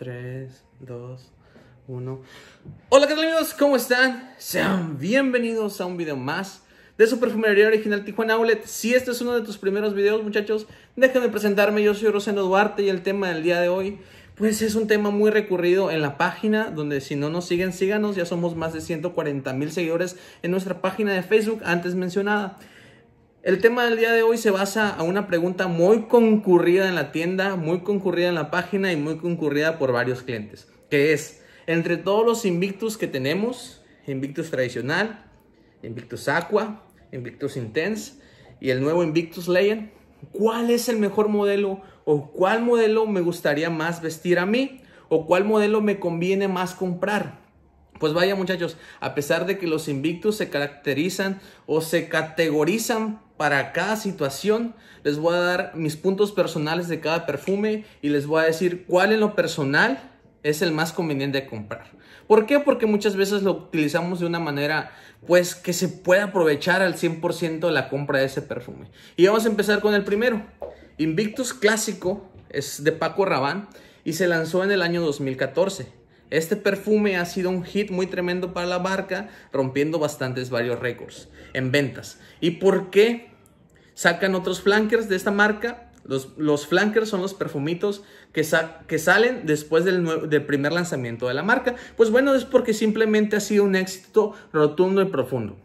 3, 2, 1. Hola, ¿qué amigos? ¿Cómo están? Sean bienvenidos a un video más de su perfumería original Tijuana Outlet. Si este es uno de tus primeros videos, muchachos, déjenme presentarme. Yo soy Rosendo Duarte y el tema del día de hoy, pues es un tema muy recurrido en la página, donde si no nos siguen, síganos. Ya somos más de 140 mil seguidores en nuestra página de Facebook antes mencionada. El tema del día de hoy se basa a una pregunta muy concurrida en la tienda, muy concurrida en la página y muy concurrida por varios clientes, que es, entre todos los Invictus que tenemos, Invictus tradicional, Invictus Aqua, Invictus Intense y el nuevo Invictus Legend, ¿cuál es el mejor modelo o cuál modelo me gustaría más vestir a mí o cuál modelo me conviene más comprar? Pues vaya muchachos, a pesar de que los Invictus se caracterizan o se categorizan para cada situación, les voy a dar mis puntos personales de cada perfume y les voy a decir cuál en lo personal es el más conveniente de comprar. ¿Por qué? Porque muchas veces lo utilizamos de una manera, pues, que se pueda aprovechar al 100% la compra de ese perfume. Y vamos a empezar con el primero. Invictus Clásico es de Paco Rabanne y se lanzó en el año 2014. Este perfume ha sido un hit muy tremendo para la marca, rompiendo bastantes varios récords en ventas. ¿Y por qué sacan otros flankers de esta marca? Los, flankers son los perfumitos que, que salen después del, del primer lanzamiento de la marca. Pues bueno, es porque simplemente ha sido un éxito rotundo y profundo.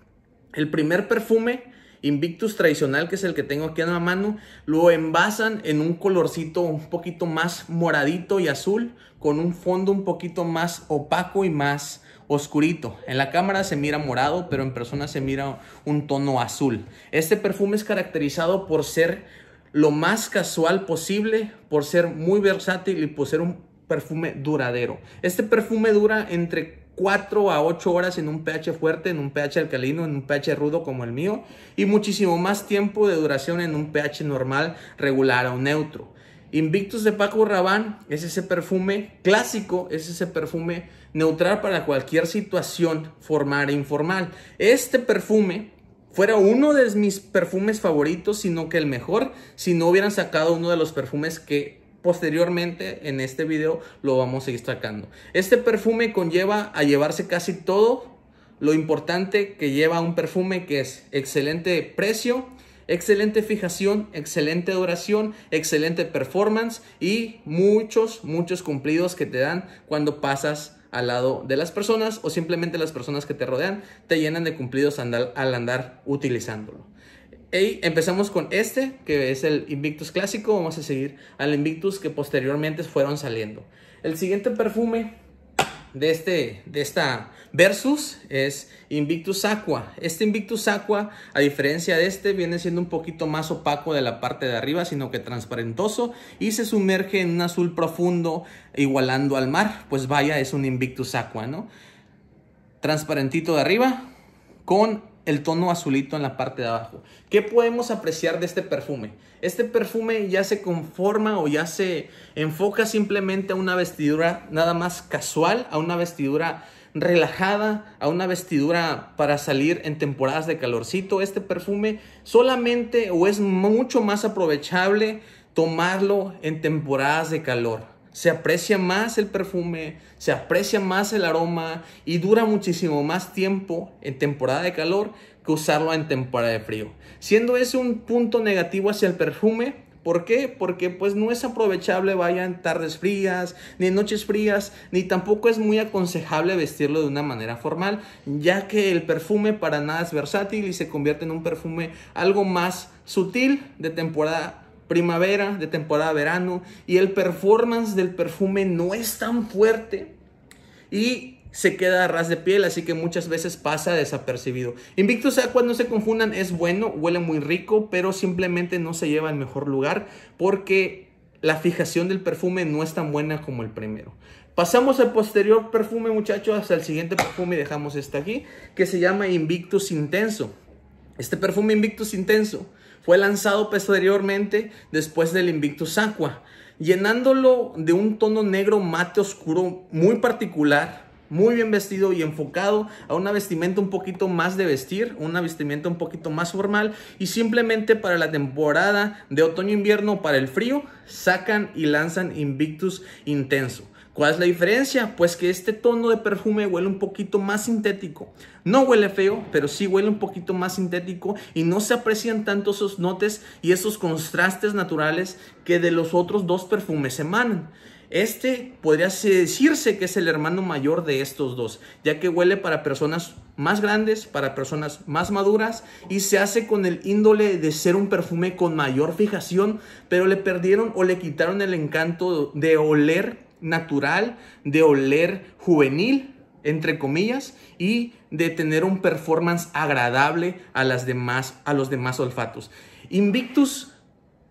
El primer perfume Invictus tradicional, que es el que tengo aquí en la mano, lo envasan en un colorcito un poquito más moradito y azul, con un fondo un poquito más opaco y más oscurito. En la cámara se mira morado, pero en persona se mira un tono azul. Este perfume es caracterizado por ser lo más casual posible, por ser muy versátil y por ser un, perfume duradero. Este perfume dura entre 4 a 8 horas en un pH fuerte, en un pH alcalino, en un pH rudo como el mío y muchísimo más tiempo de duración en un pH normal, regular o neutro. Invictus de Paco Rabán es ese perfume clásico, es ese perfume neutral para cualquier situación formal e informal. Este perfume fuera uno de mis perfumes favoritos, sino que el mejor, si no hubieran sacado uno de los perfumes que posteriormente en este video lo vamos a ir sacando. Este perfume conlleva a llevarse casi todo lo importante que lleva un perfume que es excelente precio, excelente fijación, excelente duración, excelente performance y muchos, muchos cumplidos que te dan cuando pasas al lado de las personas o simplemente las personas que te rodean te llenan de cumplidos al andar utilizándolo empezamos con este, que es el Invictus clásico. Vamos a seguir al Invictus que posteriormente fueron saliendo. El siguiente perfume de, este, de esta Versus es Invictus Aqua. Este Invictus Aqua, a diferencia de este, viene siendo un poquito más opaco de la parte de arriba, sino que transparentoso y se sumerge en un azul profundo igualando al mar. Pues vaya, es un Invictus Aqua, ¿no? Transparentito de arriba con el tono azulito en la parte de abajo. ¿Qué podemos apreciar de este perfume? Este perfume ya se conforma o ya se enfoca simplemente a una vestidura nada más casual, a una vestidura relajada, a una vestidura para salir en temporadas de calorcito. Este perfume solamente o es mucho más aprovechable tomarlo en temporadas de calor se aprecia más el perfume, se aprecia más el aroma y dura muchísimo más tiempo en temporada de calor que usarlo en temporada de frío. Siendo ese un punto negativo hacia el perfume, ¿Por qué? Porque pues no es aprovechable vaya en tardes frías, ni en noches frías, ni tampoco es muy aconsejable vestirlo de una manera formal, ya que el perfume para nada es versátil y se convierte en un perfume algo más sutil de temporada primavera, de temporada verano, y el performance del perfume no es tan fuerte y se queda a ras de piel, así que muchas veces pasa desapercibido. Invictus Aqua, no se confundan, es bueno, huele muy rico, pero simplemente no se lleva al mejor lugar porque la fijación del perfume no es tan buena como el primero. Pasamos al posterior perfume, muchachos, hasta el siguiente perfume y dejamos este aquí, que se llama Invictus Intenso. Este perfume Invictus Intenso fue lanzado posteriormente después del Invictus Aqua, llenándolo de un tono negro mate oscuro muy particular, muy bien vestido y enfocado a una vestimenta un poquito más de vestir, una vestimenta un poquito más formal y simplemente para la temporada de otoño-invierno para el frío sacan y lanzan Invictus Intenso. ¿Cuál es la diferencia? Pues que este tono de perfume huele un poquito más sintético. No huele feo, pero sí huele un poquito más sintético y no se aprecian tanto esos notes y esos contrastes naturales que de los otros dos perfumes emanan. Este podría decirse que es el hermano mayor de estos dos, ya que huele para personas más grandes, para personas más maduras y se hace con el índole de ser un perfume con mayor fijación, pero le perdieron o le quitaron el encanto de oler natural, de oler juvenil, entre comillas, y de tener un performance agradable a, las demás, a los demás olfatos. Invictus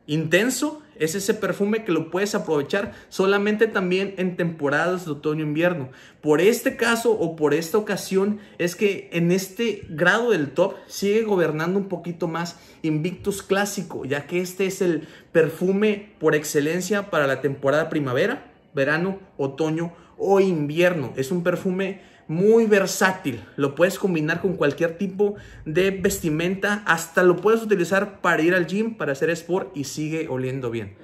intenso es ese perfume que lo puedes aprovechar solamente también en temporadas de otoño-invierno. Por este caso o por esta ocasión es que en este grado del top sigue gobernando un poquito más Invictus Clásico, ya que este es el perfume por excelencia para la temporada primavera verano, otoño o invierno. Es un perfume muy versátil. Lo puedes combinar con cualquier tipo de vestimenta. Hasta lo puedes utilizar para ir al gym, para hacer sport y sigue oliendo bien.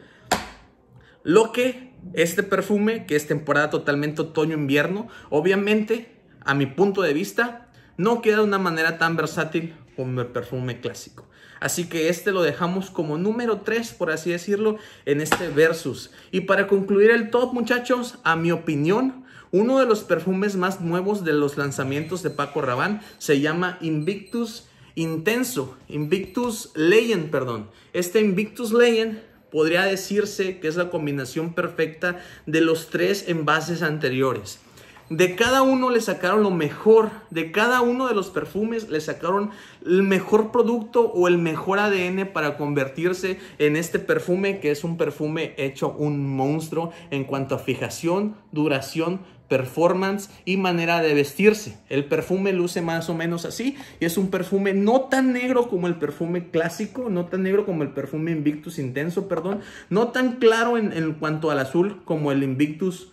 Lo que este perfume, que es temporada totalmente otoño-invierno, obviamente, a mi punto de vista, no queda de una manera tan versátil con el perfume clásico. Así que este lo dejamos como número 3, por así decirlo, en este versus. Y para concluir el top, muchachos, a mi opinión, uno de los perfumes más nuevos de los lanzamientos de Paco Rabanne se llama Invictus Intenso, Invictus Legend, perdón. Este Invictus Legend podría decirse que es la combinación perfecta de los tres envases anteriores de cada uno le sacaron lo mejor, de cada uno de los perfumes le sacaron el mejor producto o el mejor ADN para convertirse en este perfume que es un perfume hecho un monstruo en cuanto a fijación, duración, performance y manera de vestirse. El perfume luce más o menos así y es un perfume no tan negro como el perfume clásico, no tan negro como el perfume Invictus Intenso, perdón, no tan claro en, cuanto al azul como el Invictus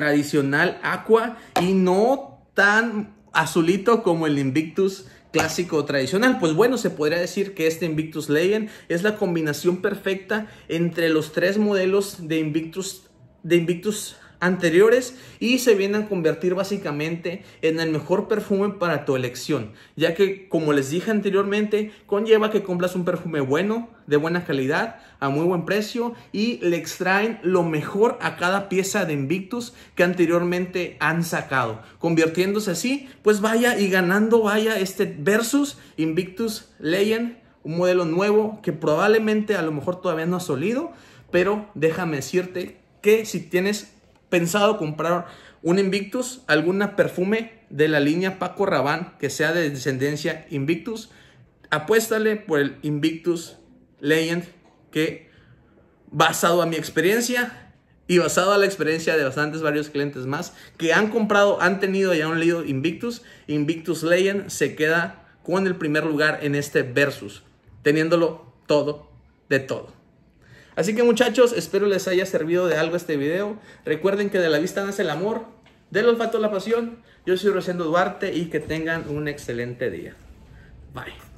tradicional aqua y no tan azulito como el Invictus clásico tradicional. Pues bueno, se podría decir que este Invictus Legend es la combinación perfecta entre los tres modelos de Invictus de Invictus anteriores y se vienen a convertir básicamente en el mejor perfume para tu elección, ya que como les dije anteriormente, conlleva que compras un perfume bueno, de buena calidad, a muy buen precio y le extraen lo mejor a cada pieza de Invictus que anteriormente han sacado, convirtiéndose así, pues vaya y ganando vaya este versus Invictus Legend, un modelo nuevo que probablemente a lo mejor todavía no ha salido, pero déjame decirte que si tienes pensado comprar un Invictus, alguna perfume de la línea Paco Rabanne que sea de descendencia Invictus, apuéstale por el Invictus Legend que basado a mi experiencia y basado a la experiencia de bastantes varios clientes más que han comprado, han tenido y han leído Invictus, Invictus Legend se queda con el primer lugar en este versus, teniéndolo todo de todo. Así que muchachos, espero les haya servido de algo este video. Recuerden que de la vista nace el amor, del olfato la pasión. Yo soy Rosendo Duarte y que tengan un excelente día. Bye.